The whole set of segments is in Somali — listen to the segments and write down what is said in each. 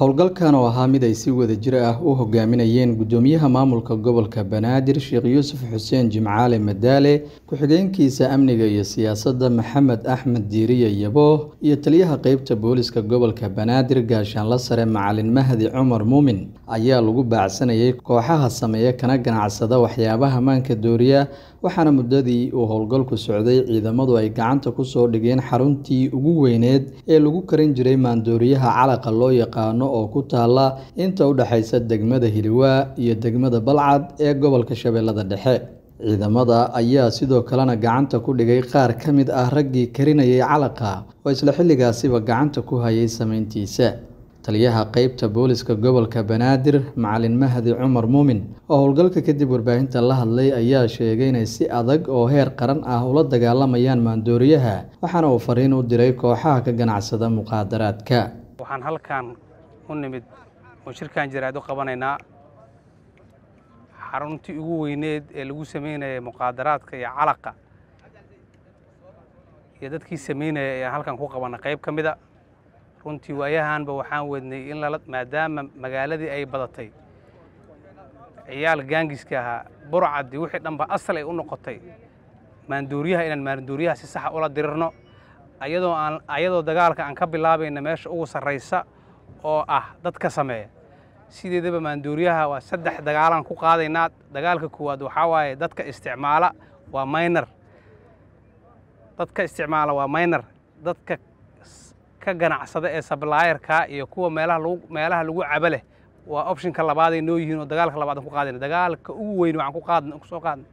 howlgalkan oo ahaa mid ay si wada jir ah u hogaaminayeen guddoomiyaha maamulka gobolka banaadir sheekh yuusuf xuseen jimcaale madaale ku-xigeenkiisa amniga iyo siyaasadda maxamed axmed diiriye yabo iyo taliyaha qeybta booliska gobolka banaadir gaashaanla sare macalin mahdi cumar muumin ayaa lagu baacsanayay kooxaha sameeya kana ganacsada waxyaabaha maanka dooriya waxaana muddadii uu howlgalku socday ciidamadu ay gacanta ku soo dhigeen xaruntii ugu weyneed ee lagu karin jiray maandooriyaha calaqa loo yaqaano oo ku taalla inta u dhexaysa degmada hiliwaa iyo degmada balcad ee gobolka shabeellada dhexe ciidamada ayaa sidoo kalena gacanta ku dhigay qaar ka mid ah raggii karinayay calaqa oo isla xilligaasiba gacanta ku hayay samayntiisa taliyaha qeybta booliska gobolka banaadir macalin mahdi cumar muumin oo howlgalka kadib warbaahinta la hadlay ayaa sheegay inay si adag oo heer qaran ah ula dagaalamayaan maandooriyaha waxaana uu fariin u diray kooxaha ka ganacsada mukhaadaraadka waxaan halkan u nimid oo shirkan jaraad u qabanaynaa xaruntii ugu weyneed ee lagu sameynaya mukhaadaraadka iyo calaqa iyo dadkii sameynaya ayaan halkan ku qabana qayb ka mida runtii waayahanba waxaan wadnay in maadaama magaaladii ay badatay ciyaal gaangiska ahaa burcadii wixii dhanba asal ay u noqotay maanduuriyaha inaan maanduuriyaha si saxa ula dirirno ayadoo aan ayadoo dagaalka aan ka bilaabayna meesha ugu sarraysa oo ah dadka sameeya sideedaba maanduuriyaha waa saddex dagaalaan ku qaadaynaa dagaalka koowaad waxaa waaye dadka isticmaala waa maynar dadka isticmaala waa maynar dadka ka ganacsada ee sablaayarka iyo kuwa meelaha lagu cabo leh waa optionka labaaday noo yihiin oo dagaalka labaadaan ku qaadayna dagaalka ugu weyn waxaan ku qaadna kusoo qaadna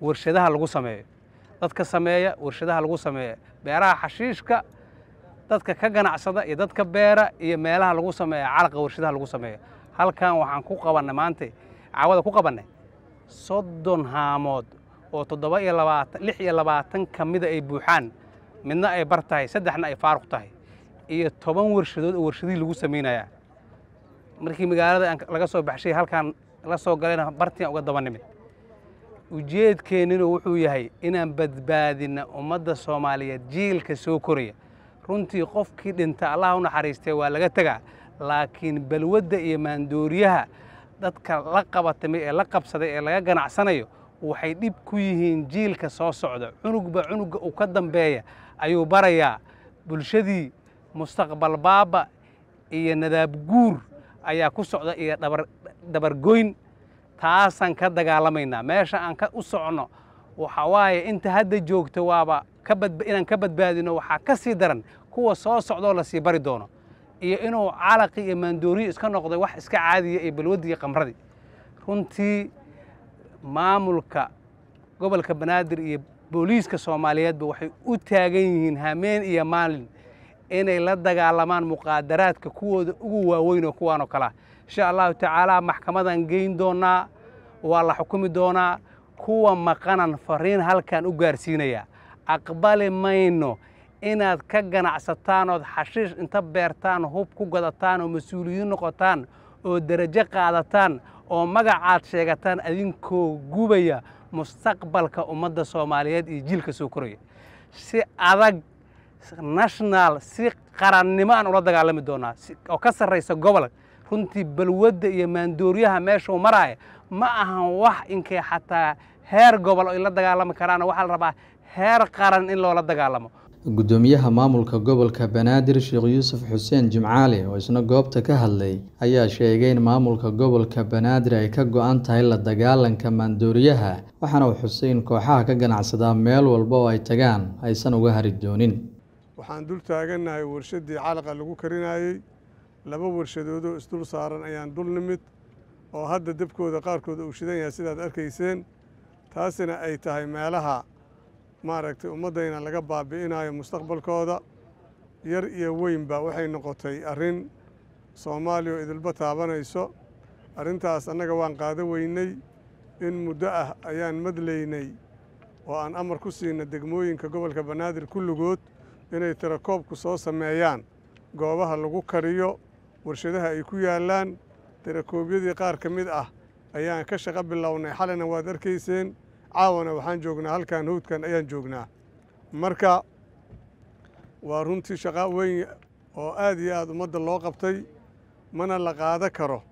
warshadaha lagu sameeyo dadka sameeya warshadaha lagu sameeya beeraha xashiishka dadka ka ganacsada iyo dadka beera iyo meelaha lagu sameeya calaqa warshadaha lagu sameeya halkan waxaan ku qabanay maanta caawada ku qabannay soddon haamood oo toddoba iyo labaatan lix iyo labaatan ka mida ay buuxaan midna ay bar tahay saddexna ay faaruq tahay iyo toban warshadood oo warshadihii lagu samaynayaa markii magaalada aan laga soo baxshay halkaan la soo galayna bartian uga daba nimid ujeedkeenninu wuxuu yahay inaan badbaadinna ummadda soomaaliyeed jiilka soo koraya runtii qofkii dhinta allaha u naxariistee waa laga tegaa laakiin balwadda iyo maandooriyaha dadka la qabatamay ee la qabsaday ee laga ganacsanayo waxay dhib ku yihiin jiilka soo socda cunugba cunugga uu ka dambeeya ayuu barayaa bulshadii mustaqbal baaba iyo nadaab guur ayaa ku socda iyo dabargoyn taasaan ka dagaalamaynaa meesha aan ka u socno waxa waaye inta hadda joogta waaba inaan ka badbaadino waxaa ka sii daran kuwa soo socdoo lasii bari doono iyo inuu calaqi iyo maandooriyo iska noqday wax iska caadiya iyo balwaddi iyo qamradii runtii maamulka gobolka banaadir iyo booliiska soomaaliyeedba waxay u taagan yihiin hameen iyo maalin inay la dagaalamaan muqaadaraadka kuwooda ugu waaweyn oo kuwaan oo kalea insha allahu tacaala maxkamadan geyn doonaa waa la xukumi doonaa kuwa maqanan fariin halkan u gaarsiinaya aqbali mayno inaad ka ganacsataan ood xashiish inta beertaan hub ku gadataan oo mas-uuliyiin noqotaan oo derajo qaadataan oo magacaad sheegataan adinkoo gubaya mustaqbalka ummadda soomaaliyeed iyo jiilka soo koraya si adag national si qarannimo aan ula dagaalami doonaa oo ka sarraysa gobolka runtii balwadda iyo maandooriyaha meeshuu maraaya ma ahan wax inkay xataa heer gobol oo ila dagaalami karaan waxaa la rabaa heer qaran in loola dagaalamo guddoomiyaha maamulka gobolka banaadir sheekh yuusuf xuseen jimcaali oo isna goobta ka hadlay ayaa sheegay in maamulka gobolka banaadir ay ka go-an tahay la dagaalanka maandooriyaha waxaana uu xusay in kooxaha ka ganacsadaa meel walba oo ay tagaan aysan uga hari doonin waxaan dul taagannahay warshaddii calaqa lagu karinayey laba warshadoodoo isdul saaran ayaan dul nimid oo hadda dabkooda qaarkooda uu shidan yahay sidaad arkayseen taasina ay tahay meelaha maaragtay ummaddayna laga baabi'inayo mustaqbalkooda yar iyo weynba waxay noqotay arrin soomaaliya idilba taabanayso arrintaas annaga waan qaada weynay in muddo ah ayaan madlaynay oo aan amar ku siina degmooyinka gobolka banaadir kulligood inay tirakoobku soo sameeyaan goobaha lagu kariyo warshadaha ay ku yaallaan tirakoobyadii qaar ka mid ah ayaan ka shaqo bilownay xalina waad arkayseen caawana waxaan joognaa halkan hawdkan ayaan joognaa marka waa runtii shaqa weyn oo aad iyo aad ummadda loo qabtay mana la qaado karo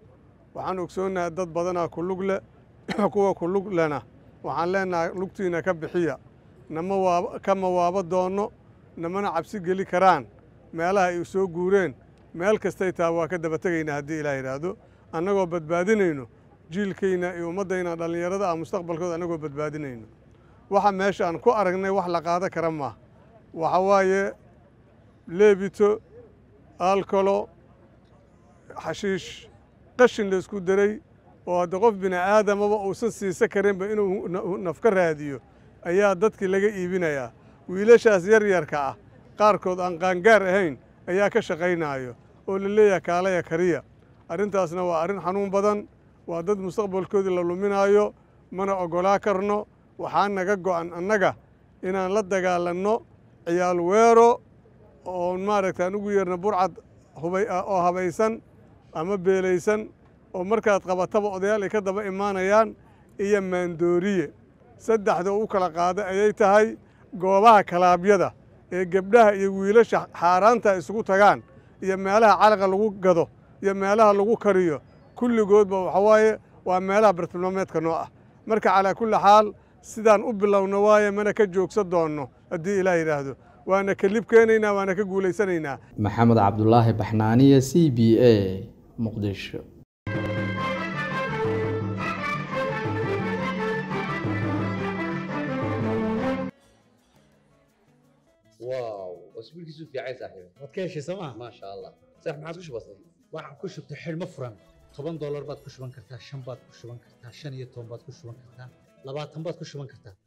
waxaan ogsoonnahay dad badanaa kulug le kuwa kulug lena waxaan leenahay lugtiina ka bixiya nama waab kama waabo doonno namana cabsi geli karaan meelaha ay soo guureen meel kastay taa waa ka daba tegaynaa haddii ilaa yidhaahdo annagoo badbaadinayno jiilkayna iyo ummaddayna dhallinyarada ah mustaqbalkooda annagoo badbaadinayno waxa meesha aan ku aragnay wax la qaada kara maaha waxa waaye leebito alkolo xashiish qashin laysku daray oo hadda qof bini aadamaba uusan siisa karinba inuu naf ka raadiyo ayaa dadkii laga iibinayaa wiilashaas yaryarka ah qaarkood aan qaangaar ahayn ayaa ka shaqaynaayo oo la leeyaha kaalaya kariya arrintaasna waa arrin xanuun badan waa dad mustaqbalkoodii la luminaayo mana oggolaa karno waxaa naga go'an annaga inaan la dagaalanno ciyaal weero oon maaragtaan ugu yeerna burcad ah, oo habaysan ama beelaysan oo markaad qabataba odayaal ay ka daba imaanayaan iyo maandooriye saddexdoo u kala qaada ayay tahay goobaha kalaabyada ee gebdhaha iyo wiilasha xaaraanta isugu tagaan iyo meelaha calaqa lagu gado iyo meelaha lagu kariyo kulligoodba waxa waaye waa meelaha bartilmaameedka noo ah marka calaa kulli xaal sidaan u bilowna waaye mana ka joogsan doonno haddii ilaah yidhaahdo waana ka keenaynaa waana ka guulaysanaynaa maxamed cabdulaahi baxnaaniye c b a muqdisho واو اسبوع كيسو في عايز صاحبي ما تكيش سما ما شاء الله صح ما عادش بسيط waxaan ku shubtay xirmo furan toban doolar baad ku shuban kartaa shan baad ku shuban kartaa shan iyo toban baad ku shuban kartaa labaatan baad ku shuban kartaa